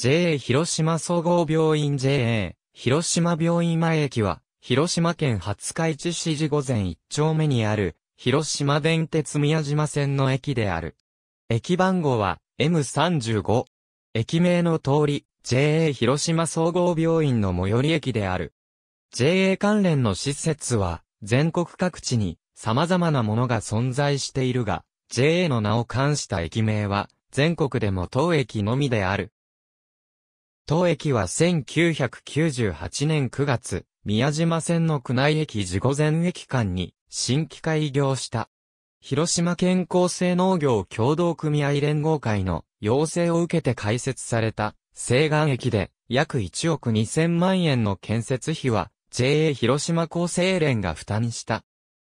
JA 広島総合病院 JA 広島病院前駅は、広島県20日市市時午前1丁目にある、広島電鉄宮島線の駅である。駅番号は M35。駅名の通り、JA 広島総合病院の最寄り駅である。JA 関連の施設は、全国各地に様々なものが存在しているが、JA の名を冠した駅名は、全国でも当駅のみである。当駅は1998年9月、宮島線の区内駅自己前駅間に新規開業した。広島健康性農業協同組合連合会の要請を受けて開設された西岸駅で約1億2000万円の建設費は JA 広島厚生連が負担した。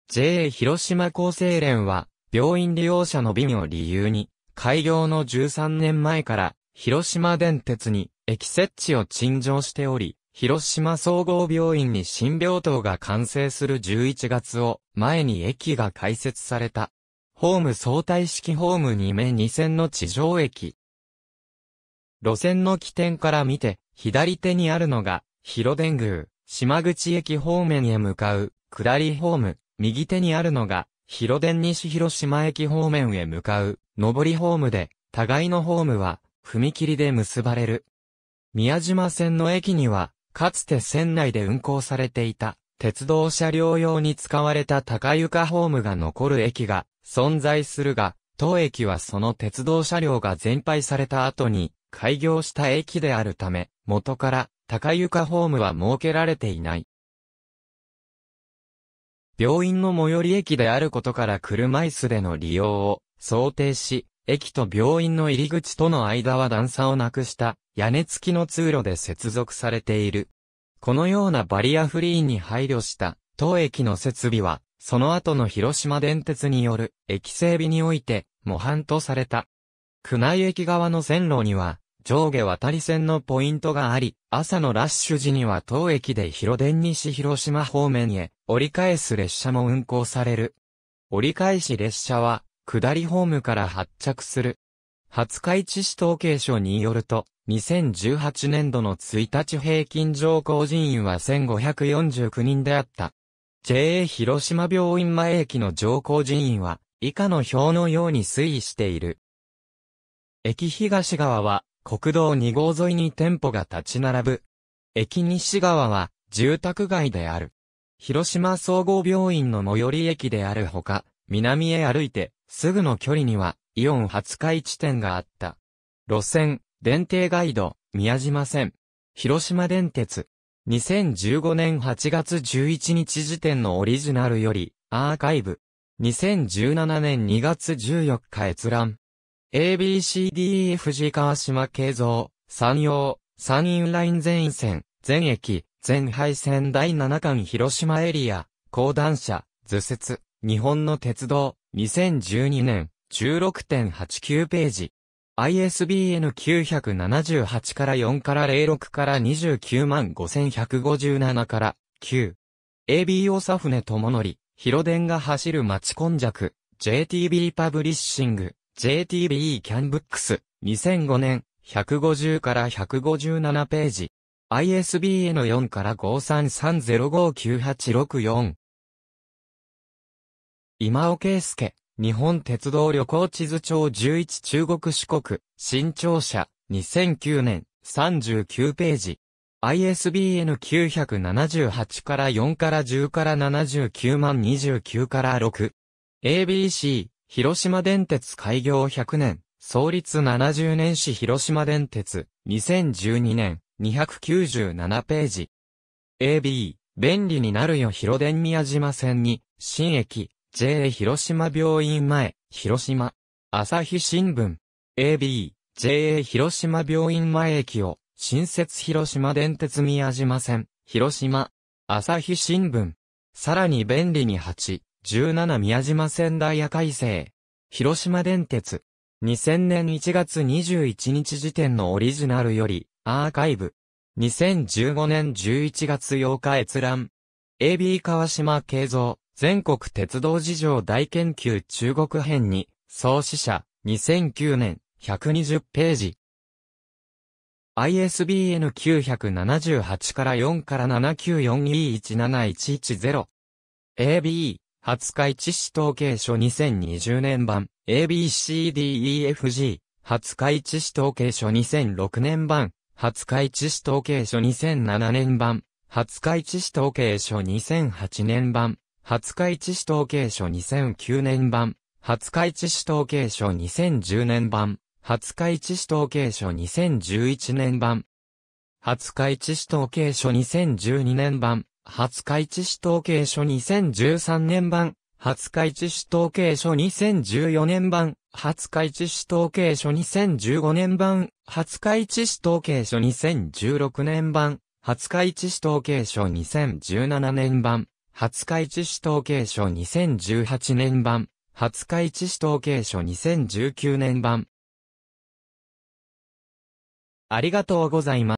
JA 広島厚生連は病院利用者の便を理由に開業の13年前から広島電鉄に駅設置を陳情しており、広島総合病院に新病棟が完成する11月を前に駅が開設された。ホーム相対式ホーム2名2線の地上駅。路線の起点から見て、左手にあるのが、広電宮、島口駅方面へ向かう、下りホーム、右手にあるのが、広電西広島駅方面へ向かう、上りホームで、互いのホームは、踏切で結ばれる。宮島線の駅には、かつて線内で運行されていた、鉄道車両用に使われた高床ホームが残る駅が存在するが、当駅はその鉄道車両が全廃された後に開業した駅であるため、元から高床ホームは設けられていない。病院の最寄り駅であることから車椅子での利用を想定し、駅と病院の入り口との間は段差をなくした屋根付きの通路で接続されている。このようなバリアフリーに配慮した当駅の設備は、その後の広島電鉄による駅整備において模範とされた。区内駅側の線路には上下渡り線のポイントがあり、朝のラッシュ時には当駅で広電西広島方面へ折り返す列車も運行される。折り返し列車は下りホームから発着する。廿日市市統計所によると、2018年度の1日平均乗降人員は1549人であった。JA 広島病院前駅の乗降人員は、以下の表のように推移している。駅東側は、国道2号沿いに店舗が立ち並ぶ。駅西側は、住宅街である。広島総合病院の最寄り駅であるほか、南へ歩いてすぐの距離には、イオン初回地点があった。路線、電停ガイド、宮島線。広島電鉄。2015年8月11日時点のオリジナルより、アーカイブ。2017年2月14日閲覧。ABCDEFG 川島慶三、山陽、山陰ライン全線、全駅、全廃線第7巻広島エリア、高段車、図説、日本の鉄道、2012年、16.89ページ。ISBN 978から4から06から29万5157から9。AB オサフネ長船ヒロデンが走る町根弱、JTB パブリッシング、JTB キャンブックス、2005年、150から157ページ。ISBN4 から5 3 3 0 5 9 8 6 4今尾圭介、日本鉄道旅行地図帳11中国四国、新庁舎、2009年、39ページ。ISBN 978から4から10から79万29から6。ABC、広島電鉄開業100年、創立70年史広島電鉄、2012年、297ページ。AB、便利になるよ広電宮島線に、新駅、JA 広島病院前、広島。朝日新聞。AB、JA 広島病院前駅を、新設広島電鉄宮島線、広島。朝日新聞。さらに便利に8、17宮島線ダイヤ改正。広島電鉄。2000年1月21日時点のオリジナルより、アーカイブ。2015年11月8日閲覧。AB 川島慶三。全国鉄道事情大研究中国編に、創始者、2009年、120ページ。ISBN 978から4から 794E17110。AB、初回知死統計書2020年版、ABCDEFG、初回知死統計書2006年版、初回知死統計書2007年版、初回知死統計書2008年版、廿日市市統計書2009年版、廿日市市統計書2010年版、廿日市市統計書2011年版、廿日市市統計書2012年版、廿日市市統計書2013年版、廿日市市統計書2014年版、廿日市市統計書2015年版、廿日市市統計書2016年版、廿日市市統計書2017年版、廿日市市統計書2018年版、廿日市市統計書2019年版。ありがとうございます。